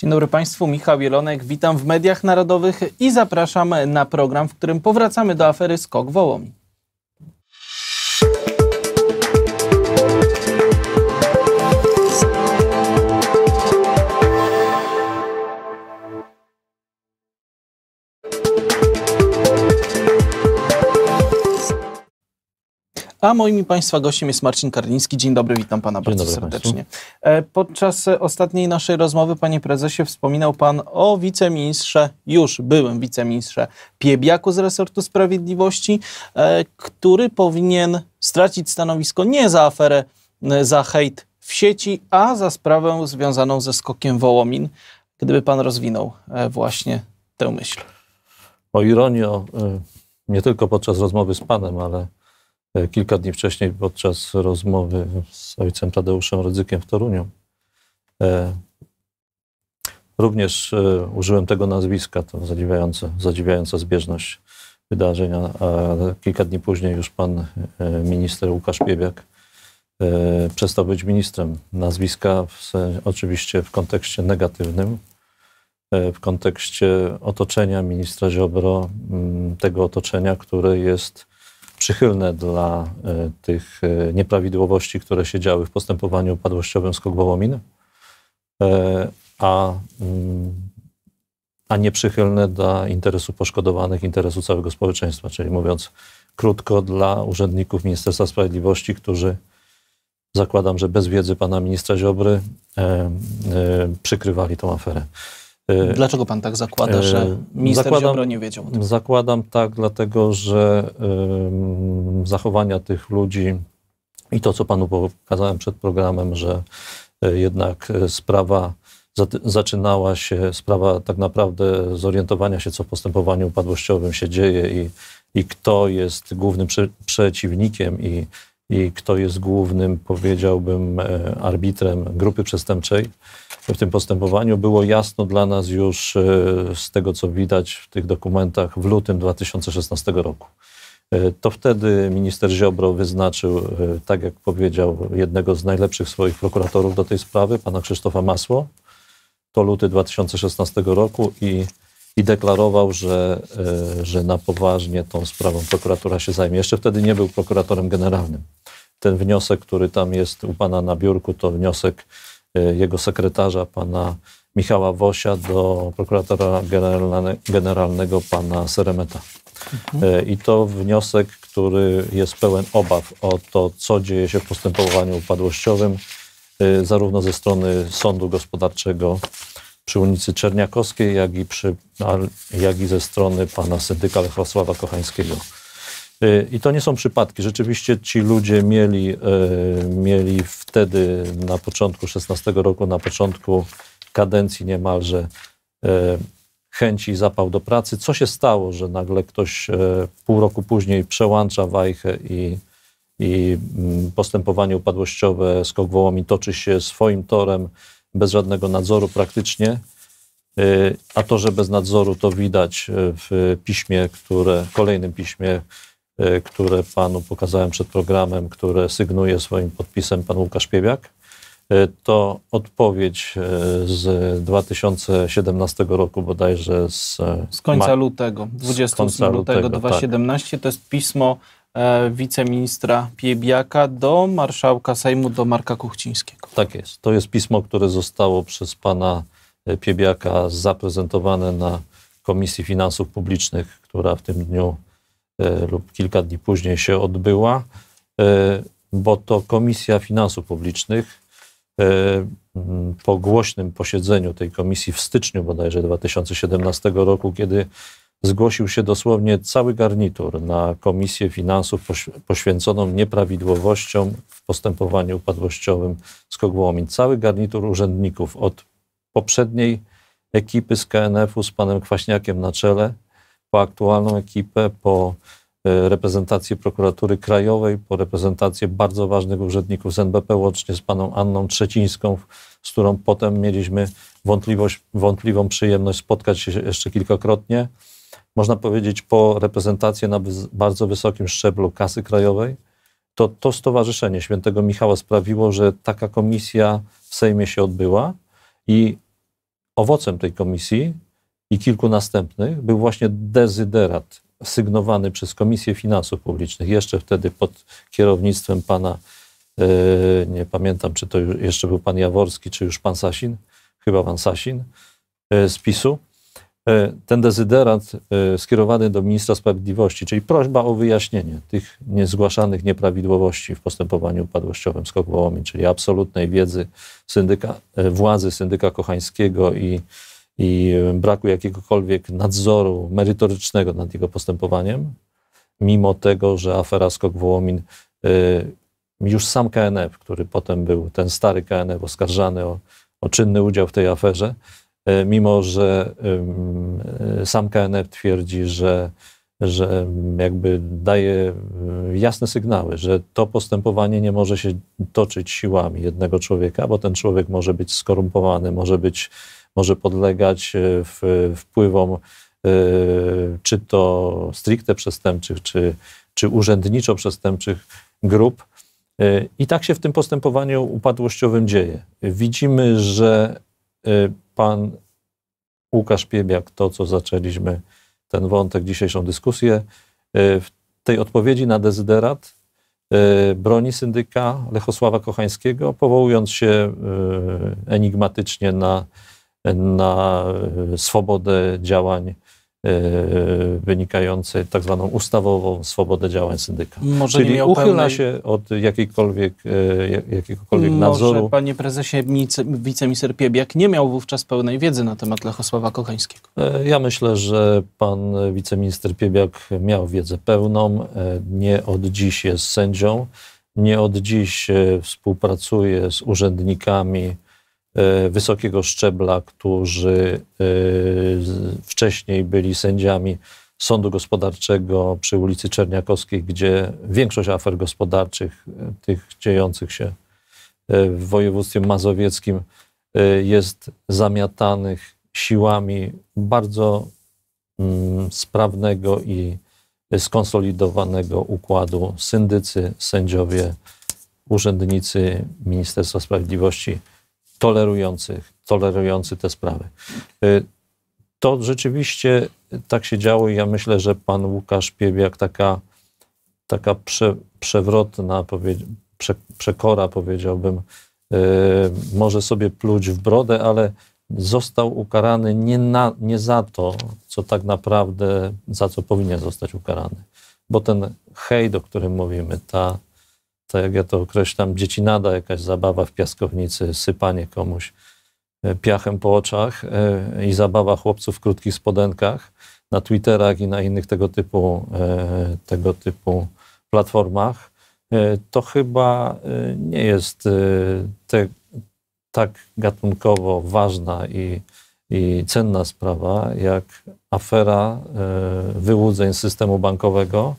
Dzień dobry Państwu, Michał Bielonek. witam w mediach narodowych i zapraszam na program, w którym powracamy do afery Skok Wołomin. A moim i Państwa gościem jest Marcin Karliński. Dzień dobry, witam Pana Dzień bardzo serdecznie. Państwu. E, podczas ostatniej naszej rozmowy, Panie Prezesie, wspominał Pan o wiceministrze, już byłym wiceministrze Piebiaku z resortu sprawiedliwości, e, który powinien stracić stanowisko nie za aferę, e, za hejt w sieci, a za sprawę związaną ze skokiem Wołomin. Gdyby Pan rozwinął właśnie tę myśl. O ironio, nie tylko podczas rozmowy z Panem, ale E, kilka dni wcześniej podczas rozmowy z ojcem Tadeuszem Rodzykiem w Toruniu. E, również e, użyłem tego nazwiska, to zadziwiające, zadziwiająca zbieżność wydarzeń, a kilka dni później już pan minister Łukasz Piebiak przestał być ministrem. Nazwiska w, oczywiście w kontekście negatywnym, w kontekście otoczenia ministra Ziobro, tego otoczenia, które jest przychylne dla e, tych e, nieprawidłowości, które się działy w postępowaniu upadłościowym Skok Wołomin, e, a, mm, a nieprzychylne dla interesu poszkodowanych, interesu całego społeczeństwa. Czyli mówiąc krótko, dla urzędników Ministerstwa Sprawiedliwości, którzy zakładam, że bez wiedzy pana ministra Ziobry przykrywali tą aferę. Y, Dlaczego pan tak zakłada, y, że minister zakładam, Ziobro nie wiedział o tym? Zakładam tak, dlatego że y, zachowania tych ludzi i to, co panu pokazałem przed programem, że y, jednak sprawa zaczynała się, sprawa tak naprawdę zorientowania się, co w postępowaniu upadłościowym się dzieje i, i kto jest głównym prze, przeciwnikiem i, i kto jest głównym, powiedziałbym, e, arbitrem grupy przestępczej w tym postępowaniu było jasno dla nas już e, z tego, co widać w tych dokumentach w lutym 2016 roku. E, to wtedy minister Ziobro wyznaczył, e, tak jak powiedział, jednego z najlepszych swoich prokuratorów do tej sprawy, pana Krzysztofa Masło. To luty 2016 roku i, i deklarował, że, że na poważnie tą sprawą prokuratura się zajmie. Jeszcze wtedy nie był prokuratorem generalnym. Ten wniosek, który tam jest u pana na biurku, to wniosek Y, jego sekretarza, pana Michała Wosia, do prokuratora generalnego, pana Seremeta. Mhm. Y, I to wniosek, który jest pełen obaw o to, co dzieje się w postępowaniu upadłościowym, y, zarówno ze strony Sądu Gospodarczego przy ulicy Czerniakowskiej, jak i, przy, jak i ze strony pana syndyka Lechosława Kochańskiego. Y, I to nie są przypadki. Rzeczywiście ci ludzie mieli, y, mieli wtedy na początku 16 roku, na początku kadencji niemalże y, chęci i zapał do pracy. Co się stało, że nagle ktoś pół roku później przełącza wajchę i, i mm, postępowanie upadłościowe z Kogwołomi toczy się swoim torem, bez żadnego nadzoru praktycznie. A to, że bez nadzoru, to widać w piśmie, które, kolejnym piśmie, Y, które panu pokazałem przed programem, które sygnuje swoim podpisem pan Łukasz Piebiak. Y, to odpowiedź y, z 2017 roku bodajże z... E, z końca lutego, 20 końca lutego 2017. Tak. To jest pismo e, wiceministra Piebiaka do marszałka Sejmu, do Marka Kuchcińskiego. Tak jest. To jest pismo, które zostało przez pana e, Piebiaka zaprezentowane na Komisji Finansów Publicznych, która w tym dniu E, lub kilka dni później się odbyła, e, bo to Komisja Finansów Publicznych e, po głośnym posiedzeniu tej komisji w styczniu bodajże 2017 roku, kiedy zgłosił się dosłownie cały garnitur na Komisję Finansów poświęconą nieprawidłowościom w postępowaniu upadłościowym z Kogłomin. Cały garnitur urzędników od poprzedniej ekipy z KNF-u z panem Kwaśniakiem na czele, po aktualną ekipę, po e, reprezentację prokuratury krajowej, po reprezentację bardzo ważnych urzędników z NBP, łącznie z paną Anną Trzecińską, z którą potem mieliśmy wątpliwość, wątpliwą przyjemność spotkać się jeszcze kilkakrotnie. Można powiedzieć, po reprezentację na bardzo wysokim szczeblu kasy krajowej, to to Stowarzyszenie Świętego Michała sprawiło, że taka komisja w Sejmie się odbyła i owocem tej komisji i kilku następnych był właśnie dezyderat sygnowany przez Komisję Finansów Publicznych, jeszcze wtedy pod kierownictwem pana, e, nie pamiętam, czy to jeszcze był pan Jaworski, czy już pan Sasin, chyba pan Sasin e, z PiSu. E, ten dezyderat skierowany do ministra sprawiedliwości, czyli prośba o wyjaśnienie tych niezgłaszanych nieprawidłowości w postępowaniu upadłościowym Skok Wołomin, czyli absolutnej wiedzy syndyka, władzy syndyka Kochańskiego i i braku jakiegokolwiek nadzoru merytorycznego nad jego postępowaniem, mimo tego, że afera Skok Wołomin, y, już sam KNF, który potem był, ten stary KNF oskarżany o, o czynny udział w tej aferze, y, mimo że y, sam KNF twierdzi, że, że jakby daje jasne sygnały, że to postępowanie nie może się toczyć siłami jednego człowieka, bo ten człowiek może być skorumpowany, może być może podlegać e, wpływom e, czy to stricte przestępczych, czy, czy urzędniczo przestępczych grup. E, I tak się w tym postępowaniu upadłościowym dzieje. Widzimy, że pan Łukasz Piebiak, to co zaczęliśmy ten wątek, dzisiejszą dyskusję, w tej odpowiedzi na dezyderat broni syndyka Lechosława Kochańskiego, powołując się enigmatycznie na na e, swobodę działań e, wynikającej, tak zwaną ustawową swobodę działań syndyka. Może Czyli nie uchyla pełnej... się od jakiejkolwiek, e, jakiegokolwiek Może, nadzoru. Może, panie prezesie, wiceminister Piebiak nie miał wówczas pełnej wiedzy na temat Lechosława Kochańskiego. Ja myślę, że pan wiceminister Piebiak miał wiedzę pełną, nie od dziś jest sędzią, nie od dziś współpracuje z urzędnikami, E, wysokiego szczebla, którzy e, wcześniej byli sędziami Sądu Gospodarczego przy ulicy Czerniakowskiej, gdzie większość afer gospodarczych, e, tych dziejących się w województwie mazowieckim, jest zamiatanych siłami bardzo mm, sprawnego i skonsolidowanego układu syndycy, sędziowie, urzędnicy Ministerstwa Sprawiedliwości tolerujących, tolerujący te sprawy. Y, to rzeczywiście tak się działo i ja myślę, że pan Łukasz Piebiak, taka, taka prze, przewrotna powie, prze, przekora, powiedziałbym, y, może sobie pluć w brodę, ale został ukarany nie, na, nie za to, co tak naprawdę, za co powinien zostać ukarany. Bo ten hej, o którym mówimy, ta, tak jak ja to określam, dziecinada, jakaś zabawa w piaskownicy, sypanie komuś e, piachem po oczach e, i zabawa chłopców w krótkich spodenkach na Twitterach i na innych tego typu, e, tego typu platformach, to chyba nie jest te, tak gatunkowo ważna i, i cenna sprawa, jak afera wyłudzeń systemu bankowego,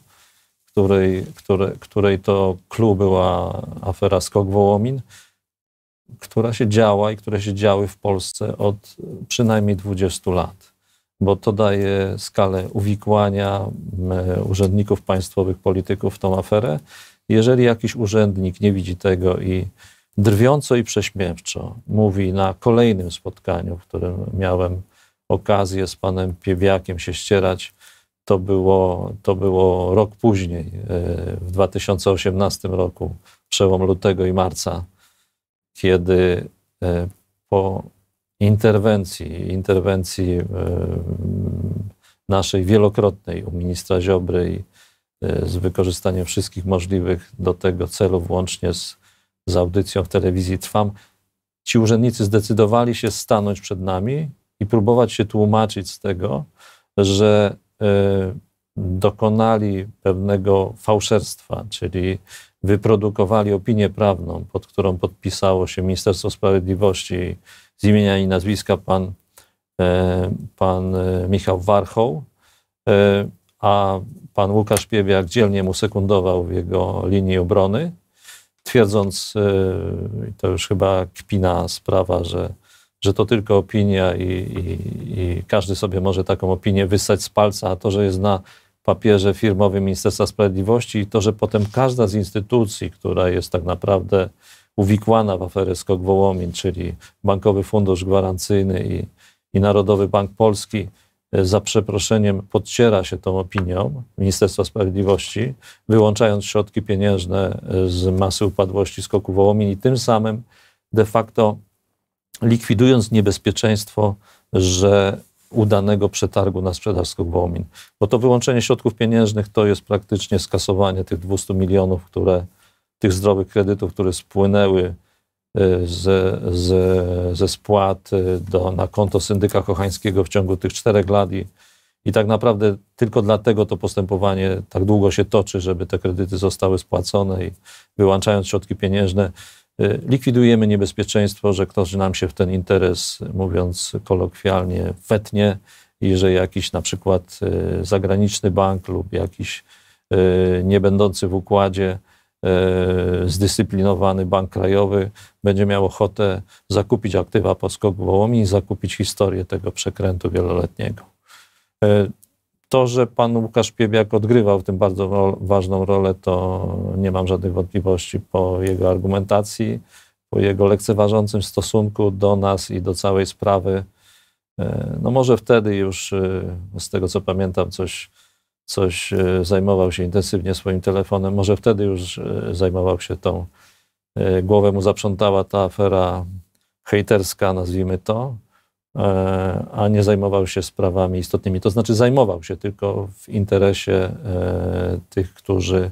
której, której, której to clue była afera Skok Wołomin, która się działa i które się działy w Polsce od przynajmniej 20 lat, bo to daje skalę uwikłania mm, urzędników państwowych, polityków w tą aferę. Jeżeli jakiś urzędnik nie widzi tego i drwiąco i prześmiewczo mówi na kolejnym spotkaniu, w którym miałem okazję z panem Piewiakiem się ścierać, to było, to było rok później, e, w 2018 roku, przełom lutego i marca, kiedy e, po interwencji, interwencji e, naszej wielokrotnej u ministra Ziobry i z wykorzystaniem wszystkich możliwych do tego celu włącznie z, z audycją w telewizji Trwam, ci urzędnicy zdecydowali się stanąć przed nami i próbować się tłumaczyć z tego, że Y, dokonali pewnego fałszerstwa, czyli wyprodukowali opinię prawną, pod którą podpisało się Ministerstwo Sprawiedliwości z imienia i nazwiska pan, e, pan e, Michał Warchoł, e, a pan Łukasz Piebiak dzielnie mu sekundował w jego linii obrony, twierdząc, to już chyba kpina sprawa, że że to tylko opinia i, i, i każdy sobie może taką opinię wyssać z palca, a to, że jest na papierze firmowym Ministerstwa Sprawiedliwości i to, że potem każda z instytucji, która jest tak naprawdę uwikłana w aferę Skok Wołomin, czyli Bankowy Fundusz Gwarancyjny i, i Narodowy Bank Polski, e, za przeproszeniem podciera się tą opinią Ministerstwa Sprawiedliwości, wyłączając środki pieniężne e, z masy upadłości Skoku Wołomin i tym samym de facto likwidując niebezpieczeństwo, że udanego przetargu na sprzedaż skup Bo to wyłączenie środków pieniężnych to jest praktycznie skasowanie tych 200 milionów, które, tych zdrowych kredytów, które spłynęły z, e, z, ze spłat e, do, na konto syndyka kochańskiego w ciągu tych czterech lat i, i tak naprawdę tylko dlatego to postępowanie tak długo się toczy, żeby te kredyty zostały spłacone i wyłączając środki pieniężne, Y, likwidujemy niebezpieczeństwo, że ktoś nam się w ten interes, mówiąc kolokwialnie, wetnie i że jakiś na przykład y, zagraniczny bank lub jakiś y, niebędący w układzie zdyscyplinowany bank krajowy będzie miał ochotę zakupić aktywa po skoku Wołomin i zakupić historię tego przekrętu wieloletniego to, że pan Łukasz Piebiak odgrywał w tym bardzo ważną rolę, to nie mam żadnych wątpliwości po jego argumentacji, po jego lekceważącym stosunku do nas i do całej sprawy. E, no może wtedy już, e, z tego co pamiętam, coś, coś e, zajmował się intensywnie swoim telefonem, może wtedy już zajmował się tą, głowę mu zaprzątała ta afera hejterska, nazwijmy to. E, a nie zajmował się sprawami istotnymi. To znaczy zajmował się tylko w interesie e, tych, którzy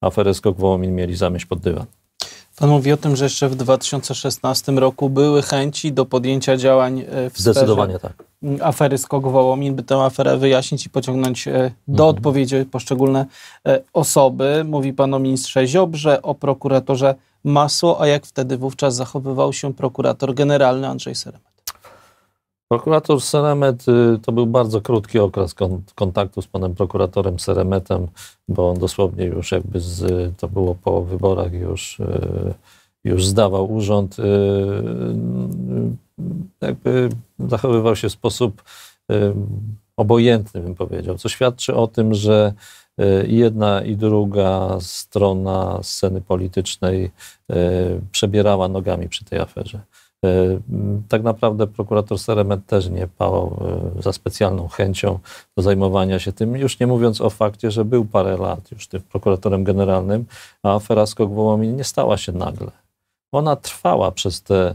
aferę Skok Wołomin mieli zamieść pod dywan. Pan mówi o tym, że jeszcze w 2016 roku były chęci do podjęcia działań e, w Zdecydowanie tak. afery Skok Wołomin, by tę aferę wyjaśnić i pociągnąć do mhm. odpowiedzi poszczególne osoby. Mówi pan o ministrze Ziobrze, o prokuratorze Masło, a jak wtedy wówczas zachowywał się prokurator generalny Andrzej Seremet? Prokurator Seremet y, to był bardzo krótki okres kontaktu z panem prokuratorem Seremetem, bo on dosłownie już jakby z, to było po wyborach już, y, już zdawał urząd. Y, jakby zachowywał się w sposób obojętny, bym powiedział, co świadczy o tym, że jedna i druga strona sceny politycznej przebierała nogami przy tej aferze. E, tak naprawdę prokurator Seremet też nie pałał e, za specjalną chęcią do zajmowania się tym, już nie mówiąc o fakcie, że był parę lat już tym prokuratorem generalnym, a afera Skok Wołomin nie stała się nagle. Ona trwała przez te,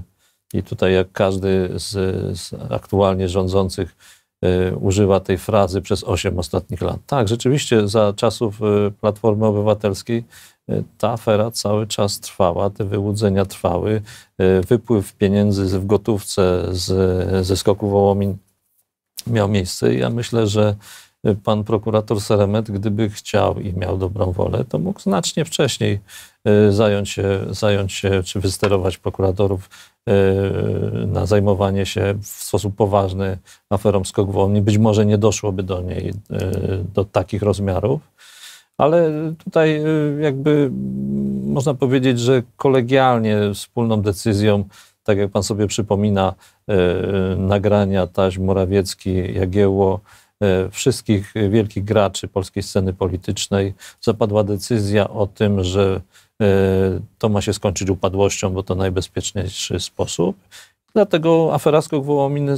i tutaj jak każdy z, z aktualnie rządzących e, używa tej frazy przez osiem ostatnich lat. Tak, rzeczywiście za czasów Platformy Obywatelskiej Y, ta afera cały czas trwała, te wyłudzenia trwały, y, wypływ pieniędzy w gotówce z, ze skoku Wołomin miał miejsce. Ja myślę, że y, pan prokurator Seremet, gdyby chciał i miał dobrą wolę, to mógł znacznie wcześniej zająć się, zająć się czy wysterować prokuratorów na zajmowanie się w sposób poważny aferą skok wołomin, Być może nie doszłoby do niej, do takich rozmiarów. Ale tutaj y, jakby mm, można powiedzieć, że kolegialnie wspólną decyzją, tak jak pan sobie przypomina, y, nagrania taśm Morawiecki, Jagiełło, y, wszystkich wielkich graczy polskiej sceny politycznej zapadła decyzja o tym, że to ma się skończyć upadłością, bo to najbezpieczniejszy sposób. Dlatego afera Skok Wołominy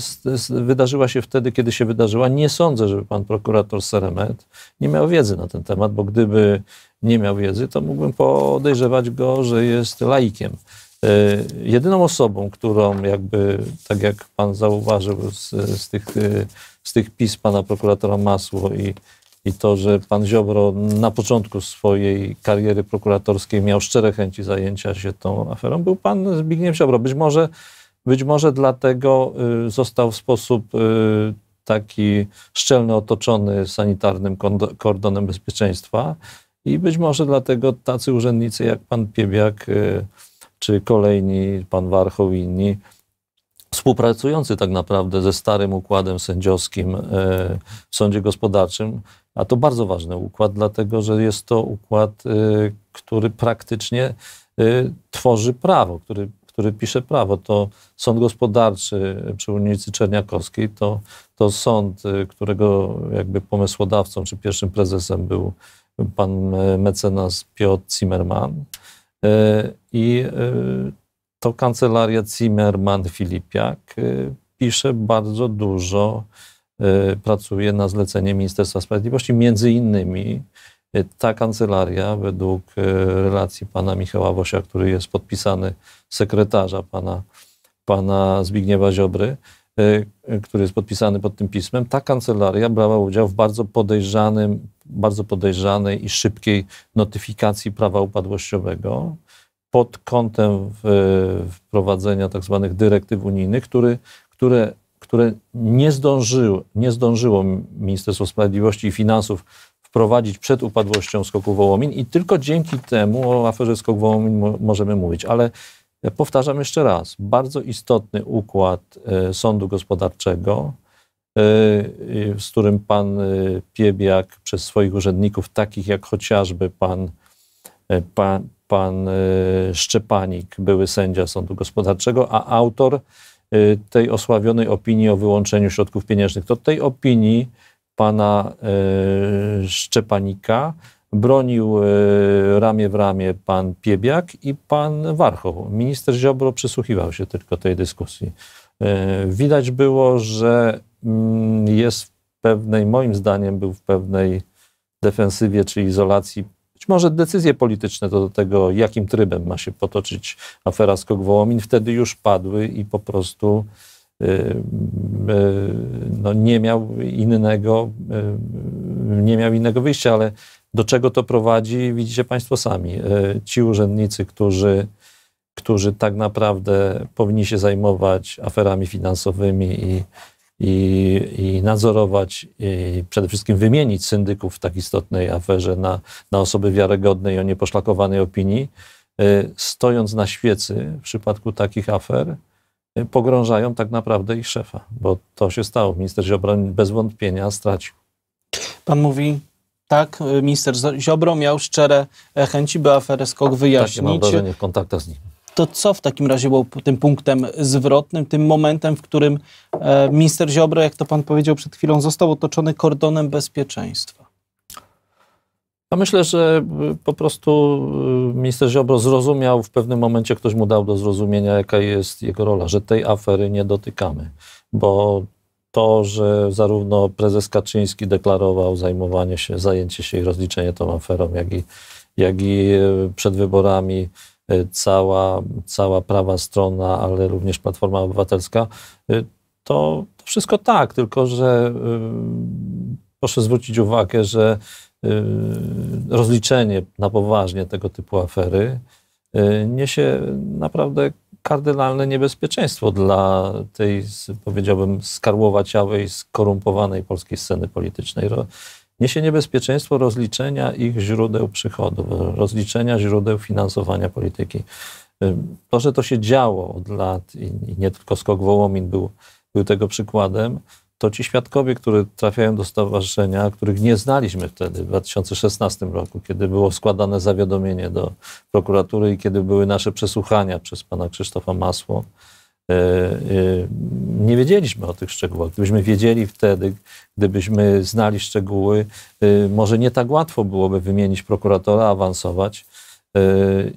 wydarzyła się wtedy, kiedy się wydarzyła. Nie sądzę, żeby pan prokurator Seremet nie miał wiedzy na ten temat, bo gdyby nie miał wiedzy, to mógłbym podejrzewać go, że jest laikiem. E, jedyną osobą, którą jakby, tak jak pan zauważył z, z tych, e, z tych pism pana prokuratora Masło i, i to, że pan Ziobro na początku swojej kariery prokuratorskiej miał szczere chęci zajęcia się tą aferą, był pan Zbigniew Ziobro. Być może być może dlatego y, został w sposób y, taki szczelny otoczony sanitarnym kordonem bezpieczeństwa i być może dlatego tacy urzędnicy jak pan Piebiak y, czy kolejni, pan Warchow i inni, współpracujący tak naprawdę ze starym układem sędziowskim w sądzie gospodarczym, a to bardzo ważny układ, dlatego że jest to układ, który praktycznie tworzy prawo, który który pisze prawo. To sąd gospodarczy przy ulicy Czerniakowskiej, to, to sąd, y, którego jakby pomysłodawcą czy pierwszym prezesem był pan mecenas Piotr Zimmerman. Y, I y, to kancelaria Zimmerman Filipiak pisze bardzo dużo, pracuje na zlecenie Ministerstwa Sprawiedliwości, między innymi ta kancelaria, według e, relacji pana Michała Wosia, który jest podpisany sekretarza pana, pana Zbigniewa Ziobry, e, e, który jest podpisany pod tym pismem, ta kancelaria brała udział w bardzo podejrzanym, bardzo podejrzanej i szybkiej notyfikacji prawa upadłościowego pod kątem wprowadzenia tzw. Tak dyrektyw unijnych, które które, które nie, zdążyły, nie zdążyło Ministerstwo Sprawiedliwości i Finansów prowadzić przed upadłością skoku Wołomin i tylko dzięki temu o aferze skoku Wołomin możemy mówić. Ale e, powtarzam jeszcze raz, bardzo istotny układ e, sądu gospodarczego, e, z którym pan Piebiak przez swoich urzędników, takich jak chociażby pan, pan, pan Szczepanik, były sędzia sądu gospodarczego, a autor tej osławionej opinii o wyłączeniu środków pieniężnych. To tej opinii pana e, Szczepanika, bronił e, ramię w ramię pan Piebiak i pan Warchoł. Minister Ziobro przysłuchiwał się tylko tej dyskusji. E, widać było, że mm, jest w pewnej, moim zdaniem, był w pewnej defensywie czy izolacji. Być może decyzje polityczne to do tego, jakim trybem ma się potoczyć afera Skok Wołomin, wtedy już padły i po prostu Y, y, no nie miał innego, y, nie miał innego wyjścia, ale do czego to prowadzi, widzicie Państwo sami. Ci urzędnicy, którzy, którzy tak naprawdę powinni się zajmować aferami finansowymi i, i, i nadzorować, i przede wszystkim wymienić syndyków w tak istotnej aferze na, na osoby wiarygodne i o nieposzlakowanej opinii, stojąc na świecy w przypadku takich afer, Y, pogrążają tak naprawdę ich szefa, bo to się stało. Minister Ziobro bez wątpienia stracił. Pan mówi, tak, y, minister Ziobro miał szczere e, chęci, by aferę SKOK tak, wyjaśnić. Takie mam wrażenie w kontaktach z nim. To co w takim razie było tym punktem zwrotnym, tym momentem, w którym e, minister Ziobro, jak to pan powiedział przed chwilą, został otoczony kordonem bezpieczeństwa? Ja no myślę, że y, po prostu y, minister Ziobro zrozumiał, w pewnym momencie ktoś mu dał do zrozumienia, jaka jest jego rola, że tej afery nie dotykamy, bo to, że zarówno prezes Kaczyński deklarował zajmowanie się, zajęcie się i rozliczenie tą aferą, jak i, jak i y, przed wyborami cała, cała prawa strona, ale również Platforma Obywatelska, to, to wszystko tak, tylko że proszę zwrócić uwagę, że Y, rozliczenie na poważnie tego typu afery y, niesie naprawdę kardynalne niebezpieczeństwo dla tej, powiedziałbym, skarłowaciałej, skorumpowanej polskiej sceny politycznej. Niesie niebezpieczeństwo rozliczenia ich źródeł przychodów, rozliczenia źródeł finansowania polityki. Y, to, że to się działo od lat i nie tylko skok Wołomin był, był tego przykładem, to ci świadkowie, którzy trafiają do stowarzyszenia, których nie znaliśmy wtedy, w 2016 roku, kiedy było składane zawiadomienie do prokuratury i kiedy były nasze przesłuchania przez pana Krzysztofa Masło, e, e, nie wiedzieliśmy o tych szczegółach. Gdybyśmy wiedzieli wtedy, gdybyśmy znali szczegóły, e, może nie tak łatwo byłoby wymienić prokuratora, awansować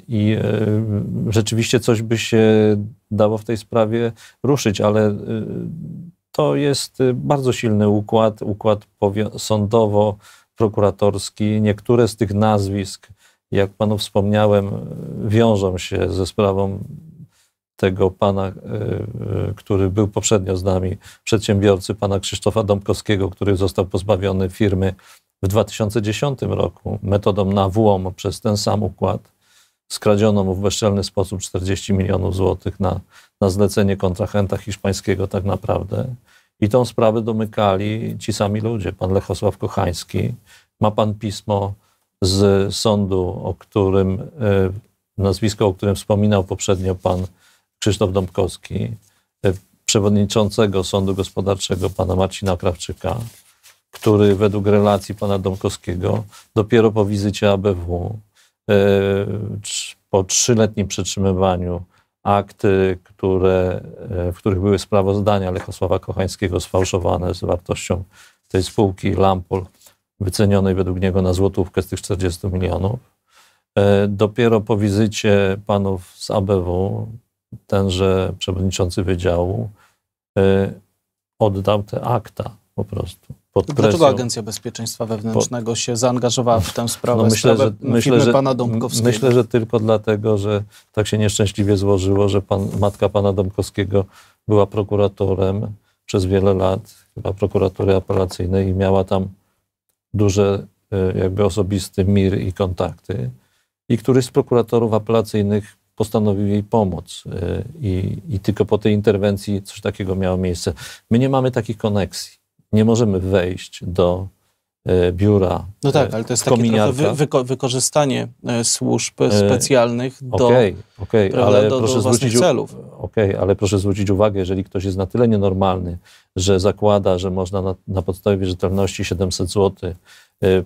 i rzeczywiście coś by się dało w tej sprawie ruszyć, ale to jest y, bardzo silny układ, układ sądowo-prokuratorski. Niektóre z tych nazwisk, jak panu wspomniałem, y, wiążą się ze sprawą tego pana, y, który był poprzednio z nami, przedsiębiorcy pana Krzysztofa Dąbkowskiego, który został pozbawiony firmy w 2010 roku metodą nawłom przez ten sam układ skradziono mu w bezczelny sposób 40 milionów złotych na, na zlecenie kontrahenta hiszpańskiego tak naprawdę. I tą sprawę domykali ci sami ludzie. Pan Lechosław Kochański. Ma pan pismo z sądu, o którym e, nazwisko, o którym wspominał poprzednio pan Krzysztof Dąbkowski, e, przewodniczącego Sądu Gospodarczego pana Marcina Krawczyka, który według relacji pana Dąbkowskiego dopiero po wizycie ABW E, po trzyletnim przetrzymywaniu akty, które, e, w których były sprawozdania Lechosława Kochańskiego sfałszowane z wartością tej spółki Lampol, wycenionej według niego na złotówkę z tych 40 milionów. E, dopiero po wizycie panów z ABW tenże przewodniczący wydziału oddał te akta po prostu pod Dlaczego presją. Dlaczego Agencja Bezpieczeństwa Wewnętrznego pod... No, się zaangażowała w tę no, sprawę, no myślę, sprawę że, myślę, że, pana Dąbkowskiego? Myślę, że tylko dlatego, że tak się nieszczęśliwie złożyło, że pan, matka pana Dąbkowskiego była prokuratorem przez wiele lat, chyba prokuratury apelacyjnej i miała tam duże e, jakby osobisty mir i kontakty i któryś z prokuratorów apelacyjnych postanowił jej pomóc e, I, i tylko po tej interwencji coś takiego miało miejsce. My nie mamy takich koneksji nie możemy wejść do e, biura. No tak, e, ale to jest takie wy, wyko wykorzystanie e, służb specjalnych do, okay, okay, prawda, ale do, proszę do zwrócić, celów. Okej, okay, ale proszę zwrócić uwagę, jeżeli ktoś jest na tyle nienormalny, że zakłada, że można na, na podstawie wierzytelności 700 zł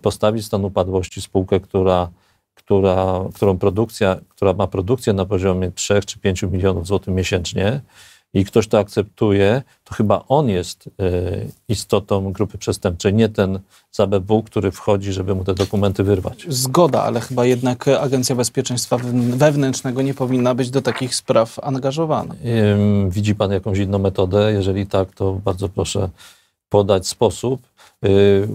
postawić stan upadłości spółkę, która, która, którą produkcja, która ma produkcję na poziomie 3 czy 5 milionów złotych miesięcznie, i ktoś to akceptuje, to chyba on jest e, istotą grupy przestępczej, nie ten ZBW, który wchodzi, żeby mu te dokumenty wyrwać. Zgoda, ale chyba jednak Agencja Bezpieczeństwa Wewnętrznego nie powinna być do takich spraw angażowana. Widzi pan jakąś inną metodę? Jeżeli tak, to bardzo proszę podać sposób, y,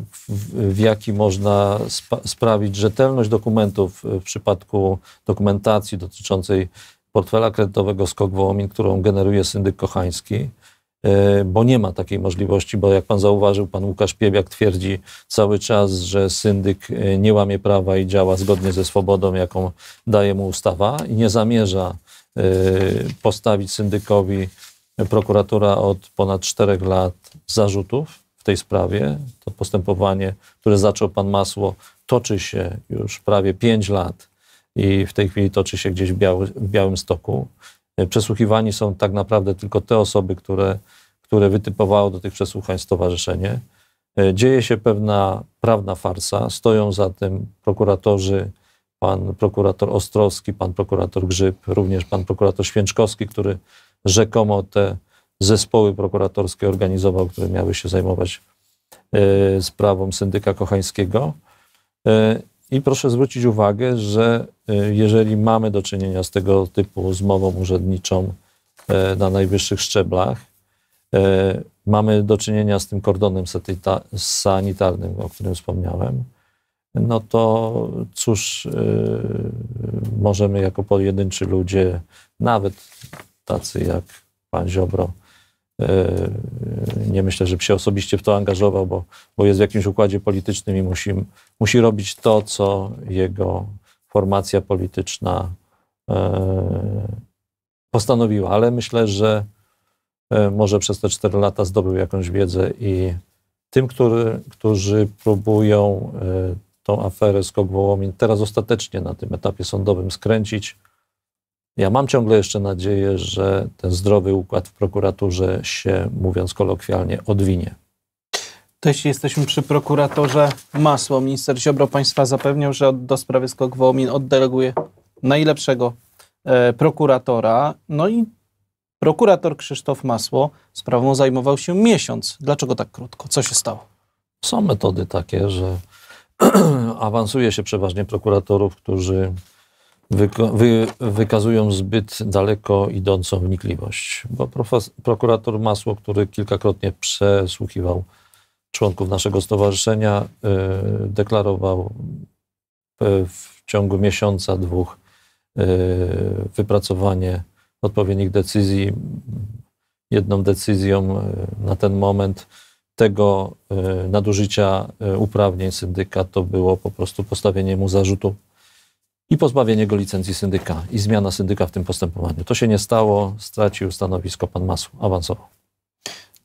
w jaki można sprawić rzetelność dokumentów y, w przypadku dokumentacji dotyczącej portfela kredytowego Skok Wołomin, którą generuje syndyk Kochański, e, bo nie ma takiej możliwości, bo jak pan zauważył, pan Łukasz Piebiak twierdzi cały czas, że syndyk e, nie łamie prawa i działa zgodnie ze swobodą, jaką daje mu ustawa i nie zamierza e, postawić syndykowi prokuratura od ponad czterech lat zarzutów w tej sprawie. To postępowanie, które zaczął pan Masło, toczy się już prawie pięć lat i w tej chwili toczy się gdzieś w, Biały, w Białym Stoku. E, przesłuchiwani są tak naprawdę tylko te osoby, które, które wytypowało do tych przesłuchań stowarzyszenie. E, dzieje się pewna prawna farsa. Stoją za tym prokuratorzy, pan prokurator Ostrowski, pan prokurator Grzyb, również pan prokurator Święczkowski, który rzekomo te zespoły prokuratorskie organizował, które miały się zajmować e, sprawą syndyka Kochańskiego. I proszę zwrócić uwagę, że e, jeżeli mamy do czynienia z tego typu zmową urzędniczą e, na najwyższych szczeblach, e, mamy do czynienia z tym kordonem sanitarnym, o którym wspomniałem, no to cóż, możemy jako pojedynczy ludzie, nawet tacy jak pan Ziobro, Yy, nie myślę, żeby się osobiście w to angażował, bo, bo jest w jakimś układzie politycznym i musi, musi robić to, co jego formacja polityczna e, postanowiła. Ale myślę, że e, może przez te cztery lata zdobył jakąś wiedzę i tym, który, którzy próbują e, tą aferę z Wołomin teraz ostatecznie na tym etapie sądowym skręcić, ja mam ciągle jeszcze nadzieję, że ten zdrowy układ w prokuraturze się, mówiąc kolokwialnie, odwinie. To jeśli jesteśmy przy prokuratorze Masło, minister Ziobro państwa zapewniał, że do sprawy Skok Wołomin oddeleguje najlepszego e, prokuratora. No i prokurator Krzysztof Masło sprawą zajmował się miesiąc. Dlaczego tak krótko? Co się stało? Są metody takie, że awansuje się przeważnie prokuratorów, którzy wy wykazują zbyt daleko idącą wnikliwość. Bo prokurator Masło, który kilkakrotnie przesłuchiwał członków naszego stowarzyszenia, y, deklarował y, w ciągu miesiąca, dwóch y, wypracowanie odpowiednich decyzji. Jedną decyzją na ten moment tego nadużycia uprawnień syndyka to było po prostu postawienie mu zarzutu i pozbawienie go licencji syndyka i zmiana syndyka w tym postępowaniu. To się nie stało, stracił stanowisko pan Masu, awansował.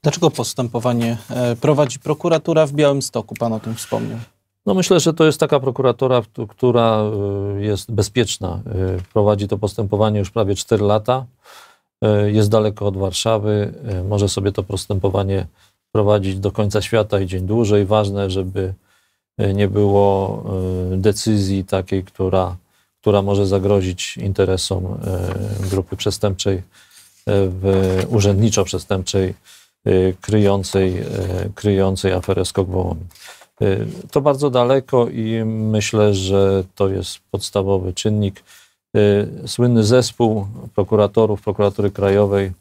Dlaczego postępowanie e, prowadzi prokuratura w Białymstoku? Pan o tym wspomniał. No myślę, że to jest taka prokuratura, która e, jest bezpieczna. E, prowadzi to postępowanie już prawie 4 lata. Jest daleko od Warszawy. Może sobie to postępowanie prowadzić do końca świata i dzień dłużej. Ważne, żeby nie było decyzji takiej, która która może zagrozić interesom e, grupy przestępczej, e, urzędniczo-przestępczej, e, kryjącej, kryjącej aferę Skok To bardzo daleko i myślę, że to jest podstawowy czynnik. Słynny zespół prokuratorów Prokuratury Krajowej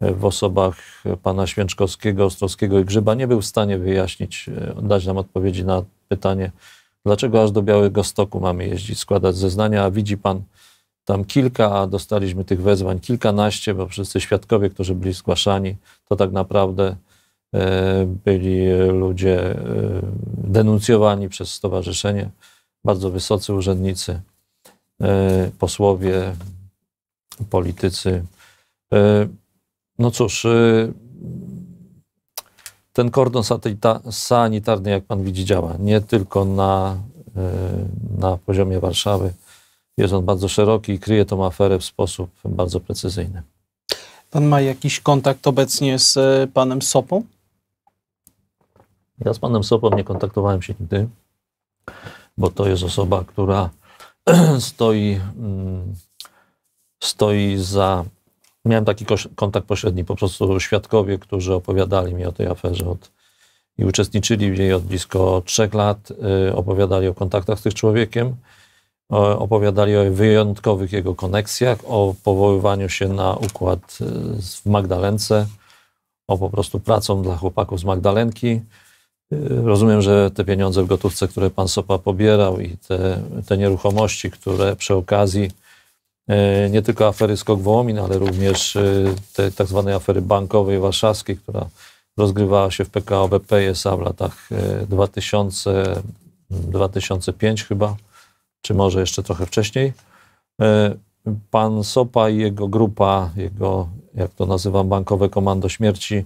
w osobach pana Święczkowskiego, Ostrowskiego i Grzyba nie był w stanie wyjaśnić, dać nam odpowiedzi na pytanie, Dlaczego aż do Białego Stoku mamy jeździć, składać zeznania? Widzi pan tam kilka, a dostaliśmy tych wezwań kilkanaście, bo wszyscy świadkowie, którzy byli zgłaszani, to tak naprawdę e, byli ludzie e, denuncjowani przez stowarzyszenie, bardzo wysocy urzędnicy, e, posłowie, politycy. No cóż, ten kordon sanitarny, jak pan widzi, działa. Nie tylko na, e, na poziomie Warszawy. Jest on bardzo szeroki i kryje tą aferę w sposób bardzo precyzyjny. Pan ma jakiś kontakt obecnie z e, panem Sopą? Ja z panem Sopą nie kontaktowałem się nigdy, bo to jest osoba, która stoi, mm, stoi za miałem taki kontakt pośredni, po prostu świadkowie, którzy opowiadali mi o tej aferze od, i uczestniczyli w niej od blisko trzech lat, y, opowiadali o kontaktach z tym człowiekiem, opowiadali o wyjątkowych jego koneksjach, o powoływaniu się na układ y, w Magdalence, o po prostu pracą dla chłopaków z Magdalenki. Y, rozumiem, że te pieniądze w gotówce, które pan Sopa pobierał i te, te nieruchomości, które przy okazji E, nie tylko afery Skok Wołomin, ale również e, tej tak zwanej afery bankowej warszawskiej, która rozgrywała się w PKO BP w latach 2000, 2005 chyba, czy może jeszcze trochę wcześniej. E, pan Sopa i jego grupa, jego, jak to nazywam, bankowe komando śmierci,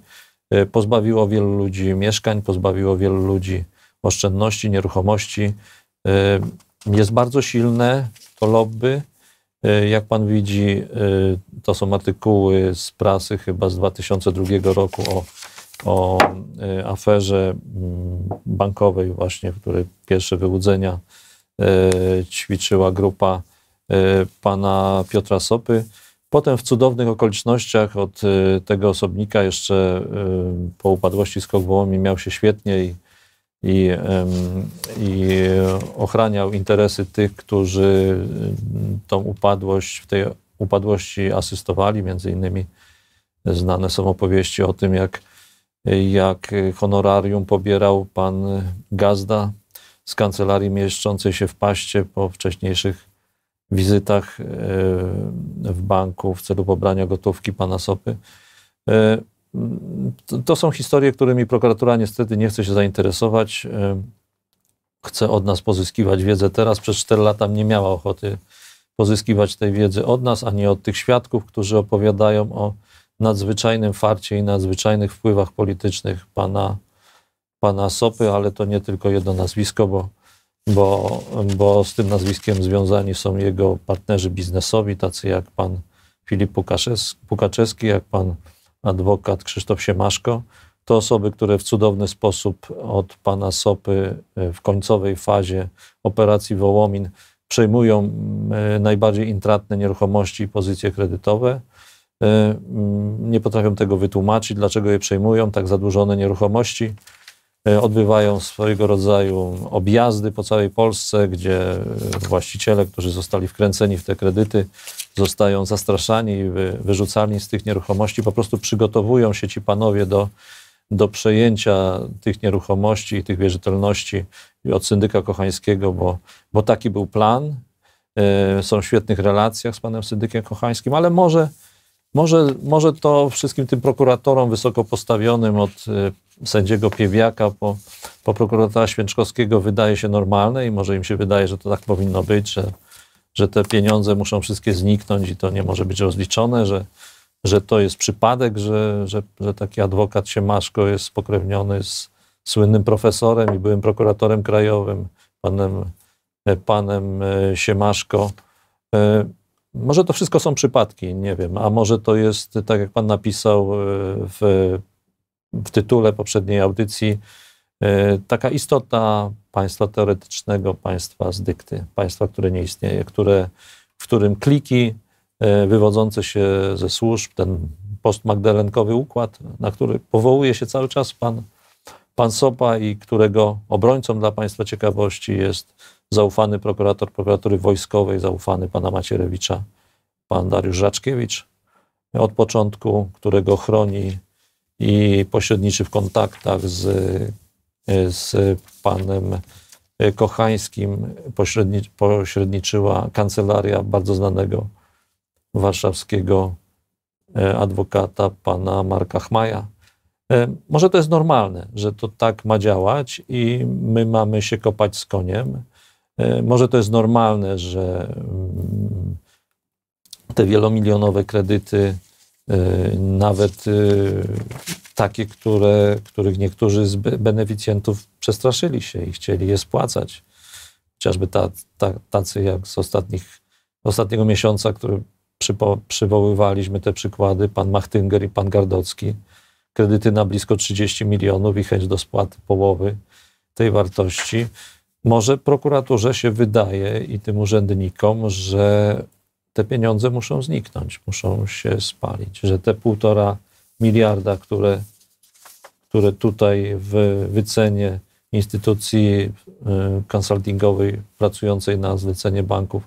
pozbawiło wielu ludzi mieszkań, pozbawiło wielu ludzi oszczędności, nieruchomości. Jest bardzo silne to lobby, E, jak pan widzi, e, to są artykuły z prasy chyba z 2002 roku o, o e, aferze mm, bankowej właśnie, w której pierwsze wyłudzenia ćwiczyła grupa pana Piotra Sopy. Potem w cudownych okolicznościach od tego osobnika jeszcze po upadłości z Wołomi miał się świetnie i i, i ochraniał interesy tych, którzy tą upadłość, w tej upadłości asystowali, między innymi znane są opowieści o tym, jak, jak honorarium pobierał pan Gazda z kancelarii mieszczącej się w paście po wcześniejszych wizytach e, w banku w celu pobrania gotówki pana Sopy. E, to, to są historie, którymi prokuratura niestety nie chce się zainteresować. Y, chce od nas pozyskiwać wiedzę teraz. Przez 4 lata nie miała ochoty pozyskiwać tej wiedzy od nas, ani od tych świadków, którzy opowiadają o nadzwyczajnym farcie i nadzwyczajnych wpływach politycznych pana, pana Sopy, ale to nie tylko jedno nazwisko, bo, bo, bo z tym nazwiskiem związani są jego partnerzy biznesowi, tacy jak pan Filip Pukaczewski, jak pan adwokat Krzysztof Siemaszko. To osoby, które w cudowny sposób od pana Sopy y, w końcowej fazie operacji Wołomin przejmują y, najbardziej intratne nieruchomości i pozycje kredytowe. Y, mm, nie potrafią tego wytłumaczyć, dlaczego je przejmują, tak zadłużone nieruchomości. E, odbywają swojego rodzaju objazdy po całej Polsce, gdzie e, właściciele, którzy zostali wkręceni w te kredyty, zostają zastraszani, wyrzucani z tych nieruchomości. Po prostu przygotowują się ci panowie do, do przejęcia tych nieruchomości i tych wierzytelności od syndyka Kochańskiego, bo, bo taki był plan. E, są w świetnych relacjach z panem syndykiem Kochańskim, ale może może, może to wszystkim tym prokuratorom wysoko postawionym od y, sędziego Piewiaka po, po prokuratora Święczkowskiego wydaje się normalne i może im się wydaje, że to tak powinno być, że, że te pieniądze muszą wszystkie zniknąć i to nie może być rozliczone, że, że to jest przypadek, że, że, że taki adwokat Siemaszko jest spokrewniony z słynnym profesorem i byłym prokuratorem krajowym, panem, panem y, Siemaszko. Y, może to wszystko są przypadki, nie wiem, a może to jest, tak jak Pan napisał e, w, w tytule poprzedniej audycji, e, taka istota państwa teoretycznego, państwa z dykty, państwa, które nie istnieje, które, w którym kliki e, wywodzące się ze służb, ten postmagdalenkowy układ, na który powołuje się cały czas pan, pan Sopa i którego obrońcą dla państwa ciekawości jest zaufany prokurator prokuratury wojskowej, zaufany pana Macierewicza, pan Dariusz Raczkiewicz, od początku, którego chroni i pośredniczy w kontaktach z, z panem Kochańskim, pośredni, pośredniczyła kancelaria bardzo znanego warszawskiego e, adwokata, pana Marka Chmaja. E, może to jest normalne, że to tak ma działać i my mamy się kopać z koniem. E, może to jest normalne, że mm, te wielomilionowe kredyty, e, nawet e, takie, które, których niektórzy z beneficjentów przestraszyli się i chcieli je spłacać. Chociażby tacy jak z ostatnich, ostatniego miesiąca, który przypo, przywoływaliśmy te przykłady, pan Machtynger i pan Gardocki, kredyty na blisko 30 milionów i chęć do spłaty połowy tej wartości. Może prokuraturze się wydaje i tym urzędnikom, że te pieniądze muszą zniknąć, muszą się spalić, że te półtora miliarda, które, które tutaj w wycenie instytucji y, konsultingowej pracującej na zlecenie banków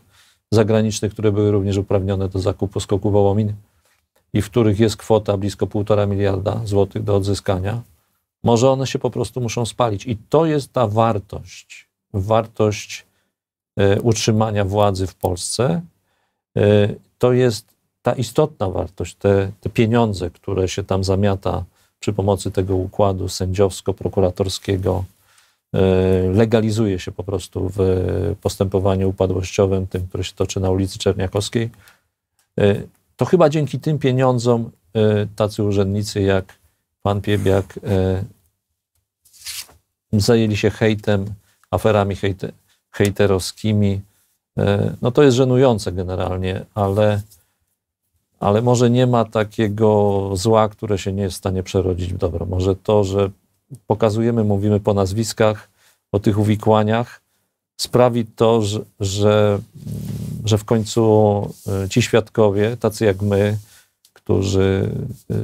zagranicznych, które były również uprawnione do zakupu skoku Wołomin i w których jest kwota blisko półtora miliarda złotych do odzyskania, może one się po prostu muszą spalić. I to jest ta wartość wartość e, utrzymania władzy w Polsce, e, to jest ta istotna wartość, te, te pieniądze, które się tam zamiata przy pomocy tego układu sędziowsko-prokuratorskiego, e, legalizuje się po prostu w postępowaniu upadłościowym, tym, które się toczy na ulicy Czerniakowskiej, to chyba dzięki tym pieniądzom tacy urzędnicy jak pan Piebiak zajęli się hejtem aferami hejte, hejterowskimi. E, no to jest żenujące generalnie, ale, ale może nie ma takiego zła, które się nie jest w stanie przerodzić w dobro. Może to, że pokazujemy, mówimy po nazwiskach, o tych uwikłaniach, sprawi to, że, że, że w końcu e, ci świadkowie, tacy jak my, którzy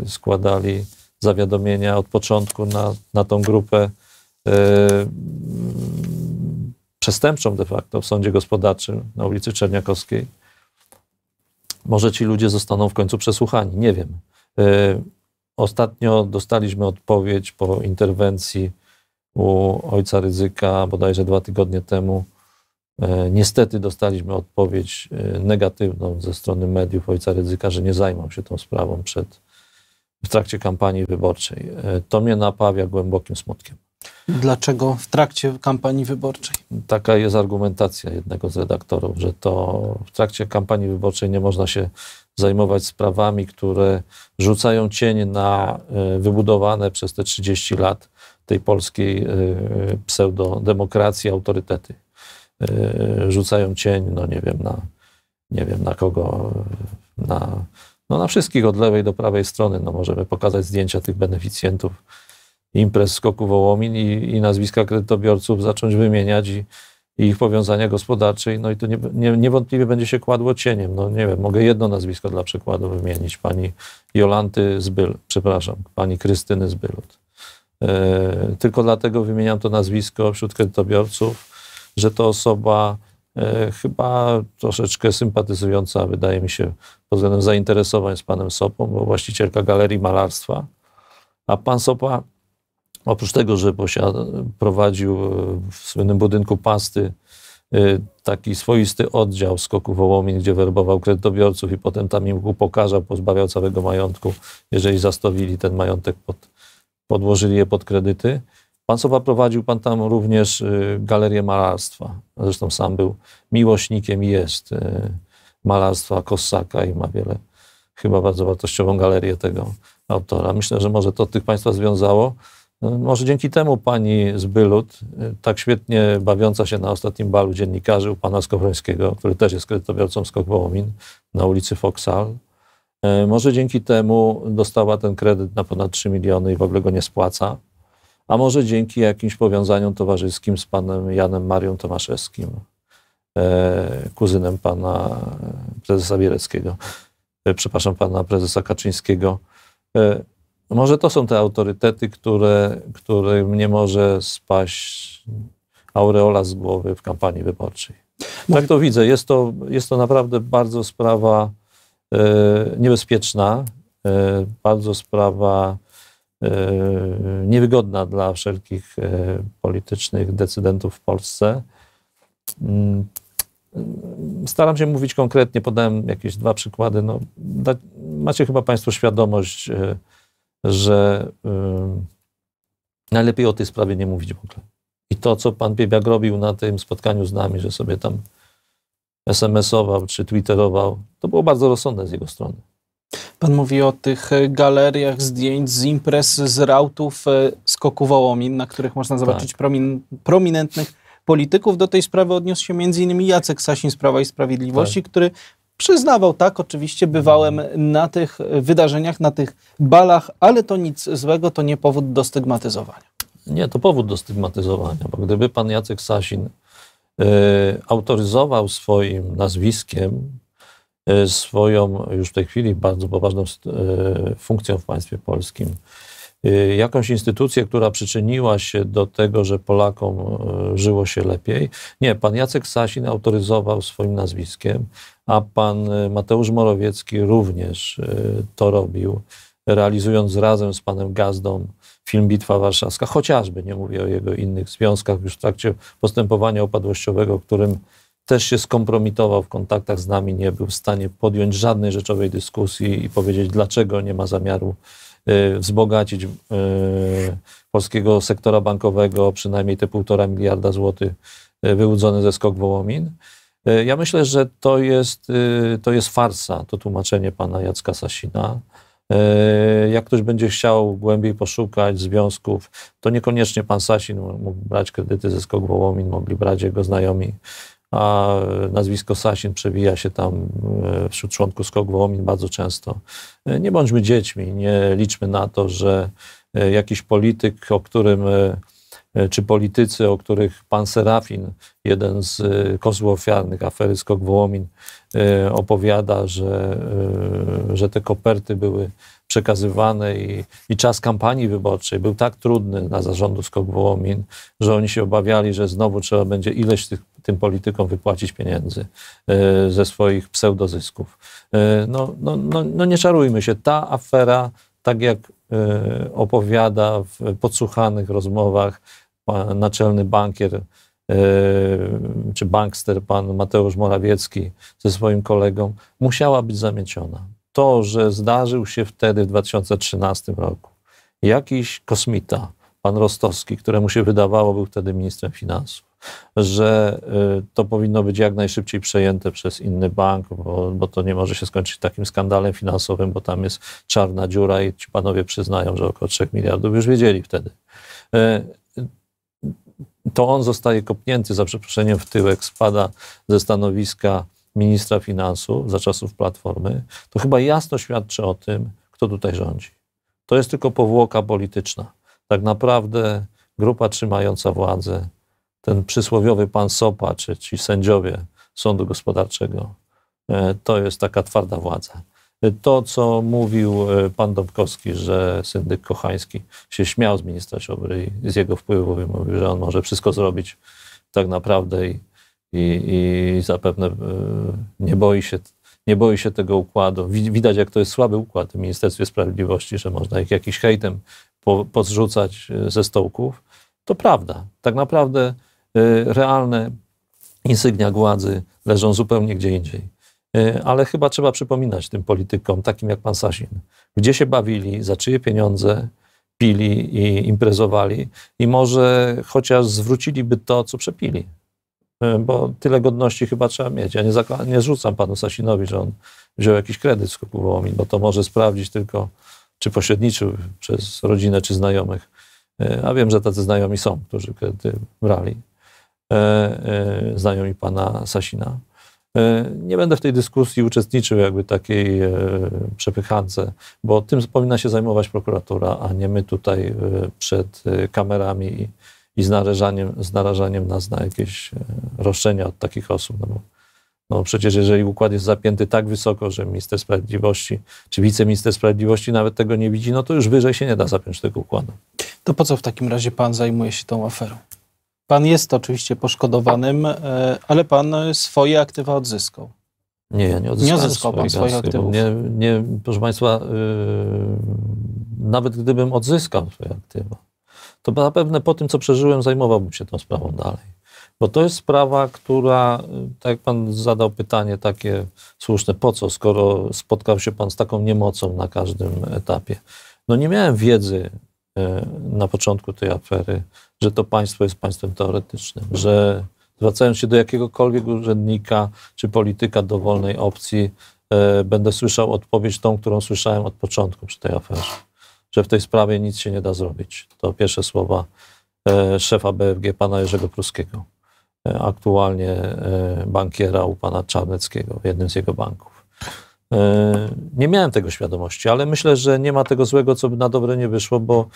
e, składali zawiadomienia od początku na, na tą grupę, E, przestępczą de facto w sądzie gospodarczym na ulicy Czerniakowskiej. Może ci ludzie zostaną w końcu przesłuchani, nie wiem. E, ostatnio dostaliśmy odpowiedź po interwencji u ojca ryzyka bodajże dwa tygodnie temu. E, niestety dostaliśmy odpowiedź negatywną ze strony mediów ojca ryzyka, że nie zajmą się tą sprawą przed, w trakcie kampanii wyborczej. To mnie napawia głębokim smutkiem. Dlaczego w trakcie kampanii wyborczej? Taka jest argumentacja jednego z redaktorów, że to w trakcie kampanii wyborczej nie można się zajmować sprawami, które rzucają cień na e, wybudowane przez te 30 lat tej polskiej e, pseudodemokracji autorytety. E, rzucają cień, no nie wiem, na, nie wiem na kogo, na, no na wszystkich od lewej do prawej strony. No możemy pokazać zdjęcia tych beneficjentów imprez Skoku Wołomin i, i nazwiska kredytobiorców zacząć wymieniać i, i ich powiązania gospodarcze. No i to nie, nie, niewątpliwie będzie się kładło cieniem. No nie wiem, mogę jedno nazwisko dla przykładu wymienić. Pani Jolanty Zbyl, przepraszam, pani Krystyny Zbylut. Yy, e, tylko dlatego wymieniam to nazwisko wśród kredytobiorców, że to osoba yy, chyba troszeczkę sympatyzująca, wydaje mi się, pod względem zainteresowań z panem Sopą, bo właścicielka galerii malarstwa, a pan Sopa Oprócz tego, że posiada, prowadził e, w słynnym budynku pasty e, taki swoisty oddział skoku Wołomin, gdzie werbował kredytobiorców i potem tam im upokarzał, pozbawiał całego majątku, jeżeli zastawili ten majątek, pod, podłożyli je pod kredyty. Pan Sowa prowadził pan tam również e, galerię malarstwa. Zresztą sam był miłośnikiem i jest malarstwa Kossaka i ma wiele, chyba bardzo wartościową galerię tego autora. Myślę, że może to tych Państwa związało. No, może dzięki temu pani z y, tak świetnie bawiąca się na ostatnim balu dziennikarzy u pana Skowrońskiego, który też jest kredytobiorcą Skok Wołomin na ulicy Foksal, y, może dzięki temu dostała ten kredyt na ponad 3 miliony i w ogóle go nie spłaca, a może dzięki jakimś powiązaniom towarzyskim z panem Janem Marią Tomaszewskim, y, kuzynem pana prezesa Biereckiego, przepraszam, pana prezesa Kaczyńskiego no może to są te autorytety, które, którym nie może spaść aureola z głowy w kampanii wyborczej. Tak to widzę. Jest to, jest to naprawdę bardzo sprawa e, niebezpieczna, e, bardzo sprawa e, niewygodna dla wszelkich e, politycznych decydentów w Polsce. Mm, staram się mówić konkretnie, podałem jakieś dwa przykłady. No, da, macie chyba Państwo świadomość, e, że yy, najlepiej o tej sprawie nie mówić w ogóle. I to, co pan Piebiak robił na tym spotkaniu z nami, że sobie tam SMS-ował czy twitterował, to było bardzo rozsądne z jego strony. Pan mówi o tych e, galeriach zdjęć z imprez, z rautów e, skoku Wołomin, na których można zobaczyć tak. promin prominentnych polityków. Do tej sprawy odniósł się m.in. Jacek Sasin z Prawa i Sprawiedliwości, tak. który Przyznawał, tak, oczywiście bywałem na tych wydarzeniach, na tych balach, ale to nic złego, to nie powód do stygmatyzowania. Nie, to powód do stygmatyzowania, bo gdyby pan Jacek Sasin y, autoryzował swoim nazwiskiem y, swoją już w tej chwili bardzo poważną y, funkcją w państwie polskim, Y, jakąś instytucję, która przyczyniła się do tego, że Polakom e, żyło się lepiej. Nie, pan Jacek Sasin autoryzował swoim nazwiskiem, a pan e, Mateusz Morawiecki również e, to robił, realizując razem z panem Gazdą film Bitwa Warszawska, chociażby, nie mówię o jego innych związkach, już w trakcie postępowania upadłościowego, którym też się skompromitował w kontaktach z nami, nie był w stanie podjąć żadnej rzeczowej dyskusji i powiedzieć, dlaczego nie ma zamiaru Y, wzbogacić y, polskiego sektora bankowego, przynajmniej te półtora miliarda złotych y, wyłudzone ze skok Wołomin. Ja myślę, że to jest, to jest farsa, to tłumaczenie pana Jacka Sasina. Jak ktoś będzie chciał głębiej poszukać związków, to niekoniecznie pan Sasin mógł brać kredyty ze Skok Wołomin, mogli brać jego znajomi a nazwisko Sasin przewija się tam e, wśród członków SKOK Wołomin bardzo często. E, nie bądźmy dziećmi, nie liczmy na to, że e, jakiś polityk, o którym czy politycy, o których pan Serafin, jeden z kozłów ofiarnych afery Skok Wołomin, opowiada, że, że te koperty były przekazywane i, i czas kampanii wyborczej był tak trudny dla zarządu Skok Wołomin, że oni się obawiali, że znowu trzeba będzie ileś tych tym politykom wypłacić pieniędzy e, ze swoich pseudozysków. E, no, no, no, no nie czarujmy się, ta afera, tak jak e, opowiada w podsłuchanych rozmowach naczelny bankier czy bankster pan Mateusz Morawiecki ze swoim kolegą, musiała być zamieciona. To, że zdarzył się wtedy w 2013 roku jakiś kosmita, pan Rostowski, któremu się wydawało, był wtedy ministrem finansów, że y, to powinno być jak najszybciej przejęte przez inny bank, bo, bo to nie może się skończyć takim skandalem finansowym, bo tam jest czarna dziura i ci panowie przyznają, że około 3 miliardów już wiedzieli wtedy y, to on zostaje kopnięty, za przeproszeniem, w tyłek, spada ze stanowiska ministra finansów za czasów Platformy, to chyba jasno świadczy o tym, kto tutaj rządzi. To jest tylko powłoka polityczna. Tak naprawdę grupa trzymająca władzę ten przysłowiowy pan Sopa, czy ci sędziowie sądu gospodarczego, e, to jest taka twarda władza. E, to, co mówił e, pan Dąbkowski, że syndyk Kochański się śmiał z ministra Ciobry i z jego wpływu i mówił, że on może wszystko zrobić tak naprawdę i, i, i zapewne nie boi się nie boi się tego układu. Widać, jak to jest słaby układ w Ministerstwie Sprawiedliwości, że można ich jakiś hejtem po, pozrzucać ze stołków. To prawda. Tak naprawdę Y, realne insygnia władzy leżą zupełnie gdzie indziej. Y, ale chyba trzeba przypominać tym politykom, takim jak pan Sasin, gdzie się bawili, za czyje pieniądze pili i imprezowali i może chociaż zwróciliby to, co przepili. Y, bo tyle godności chyba trzeba mieć. Ja nie, nie rzucam panu Sasinowi, że on wziął jakiś kredyt z kupu bo to może sprawdzić tylko, czy pośredniczył przez rodzinę, czy znajomych. A wiem, że tacy znajomi są, którzy kredyty brali. E, e, znajomi pana Sasina. E, nie będę w tej dyskusji uczestniczył, jakby takiej przepychance, bo tym powinna się zajmować prokuratura, a nie my tutaj przed kamerami i z narażaniem, z narażaniem nas na jakieś roszczenia od takich osób. No bo no przecież jeżeli układ jest zapięty tak wysoko, że minister sprawiedliwości czy wiceminister sprawiedliwości nawet tego nie widzi, no to już wyżej się nie da zapiąć tego układu. To po co w takim razie pan zajmuje się tą aferą? Pan jest oczywiście poszkodowanym, e, ale pan swoje aktywa odzyskał. Nie, ja nie odzyskałem nie odzyskał swoich, swoich aktywów. Nie, nie, proszę Państwa, yy, nawet gdybym odzyskał swoje aktywa, to zapewne po tym, co przeżyłem, zajmowałbym się tą sprawą dalej. Bo to jest sprawa, która, e, tak jak Pan zadał pytanie takie słuszne, po co, skoro spotkał się Pan z taką niemocą na każdym etapie. No nie miałem wiedzy yy, na początku tej afery, że to państwo jest państwem teoretycznym, że zwracając się do jakiegokolwiek urzędnika czy polityka dowolnej opcji, e, będę słyszał odpowiedź tą, którą słyszałem od początku przy tej aferze, że w tej sprawie nic się nie da zrobić. To pierwsze słowa e, szefa BFG, pana Jerzego Pruskiego, e, aktualnie e, bankiera u pana Czarneckiego w jednym z jego banków. E, nie miałem tego świadomości, ale myślę, że nie ma tego złego, co by na dobre nie wyszło, bo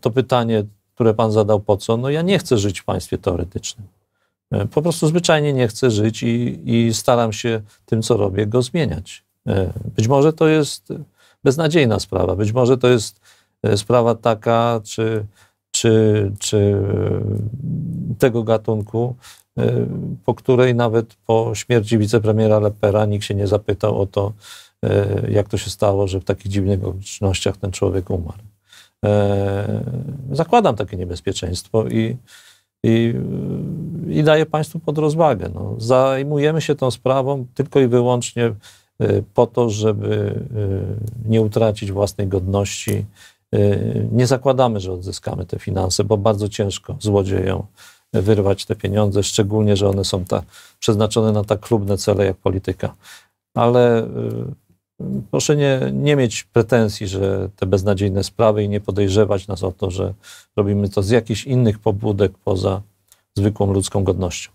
to pytanie, które pan zadał po co, no ja nie chcę żyć w państwie teoretycznym. E, po prostu zwyczajnie nie chcę żyć i, i staram się tym, co robię, go zmieniać. E, być może to jest beznadziejna sprawa, być może to jest e, sprawa taka, czy, czy, czy tego gatunku, po której nawet po śmierci wicepremiera Lepera nikt się nie zapytał o to, jak to się stało, że w takich dziwnych okolicznościach ten człowiek umarł. E, zakładam takie niebezpieczeństwo i, i, i daję Państwu pod rozwagę. No, zajmujemy się tą sprawą tylko i wyłącznie e, po to, żeby e, nie utracić własnej godności. Nie zakładamy, że odzyskamy te finanse, bo bardzo ciężko złodziejom wyrwać te pieniądze, szczególnie, że one są ta, przeznaczone na tak chlubne cele jak polityka. Ale proszę nie, nie mieć pretensji, że te beznadziejne sprawy i nie podejrzewać nas o to, że robimy to z jakichś innych pobudek poza zwykłą ludzką godnością.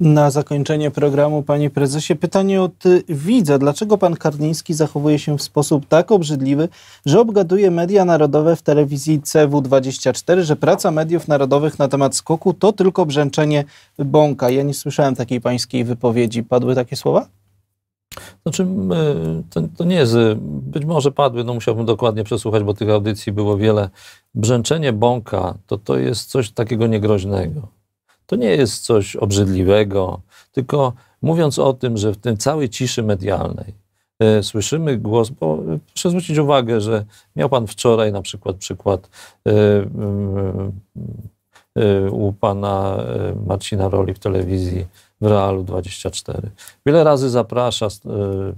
Na zakończenie programu, panie prezesie, pytanie od widza. Dlaczego pan Karniński zachowuje się w sposób tak obrzydliwy, że obgaduje media narodowe w telewizji CW24, że praca mediów narodowych na temat skoku to tylko brzęczenie bąka? Ja nie słyszałem takiej pańskiej wypowiedzi. Padły takie słowa? Znaczy, e, to, to nie jest, e, być może padły, no musiałbym dokładnie przesłuchać, bo tych audycji było wiele. Brzęczenie bąka to, to jest coś takiego niegroźnego. To nie jest coś obrzydliwego, tylko mówiąc o tym, że w tym całej ciszy medialnej e, słyszymy głos, bo proszę zwrócić uwagę, że miał pan wczoraj na przykład przykład y, Y, u pana y, Marcina Roli w telewizji w Realu 24. Wiele razy zaprasza y,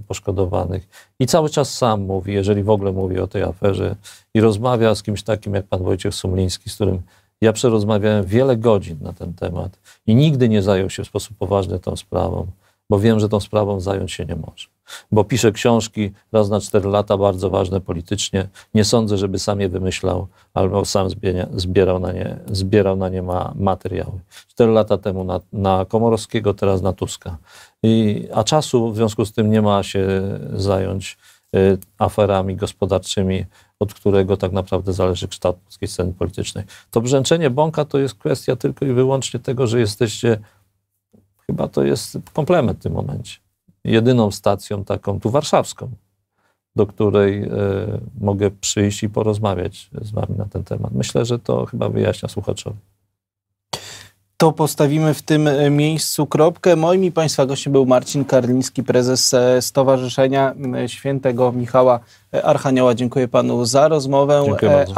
poszkodowanych i cały czas sam mówi, jeżeli w ogóle mówi o tej aferze i rozmawia z kimś takim jak pan Wojciech Sumliński, z którym ja przerozmawiałem wiele godzin na ten temat i nigdy nie zajął się w sposób poważny tą sprawą bo wiem, że tą sprawą zająć się nie może. Bo pisze książki raz na cztery lata, bardzo ważne politycznie. Nie sądzę, żeby sam je wymyślał albo sam zbierał na nie, zbierał na nie ma, materiały. Cztery lata temu na, na Komorowskiego, teraz na Tuska. I, a czasu w związku z tym nie ma się zająć y, aferami gospodarczymi, od którego tak naprawdę zależy kształt polskiej sceny politycznej. To brzęczenie Bąka to jest kwestia tylko i wyłącznie tego, że jesteście chyba to jest komplement w tym momencie. Jedyną stacją taką tu warszawską, do której y, mogę przyjść i porozmawiać z wami na ten temat. Myślę, że to chyba wyjaśnia słuchaczowi. To postawimy w tym e, miejscu kropkę. Moim i Państwa gościem był Marcin Karliński, prezes e, Stowarzyszenia Świętego Michała Archanioła. Dziękuję Panu za rozmowę. Dziękuję bardzo.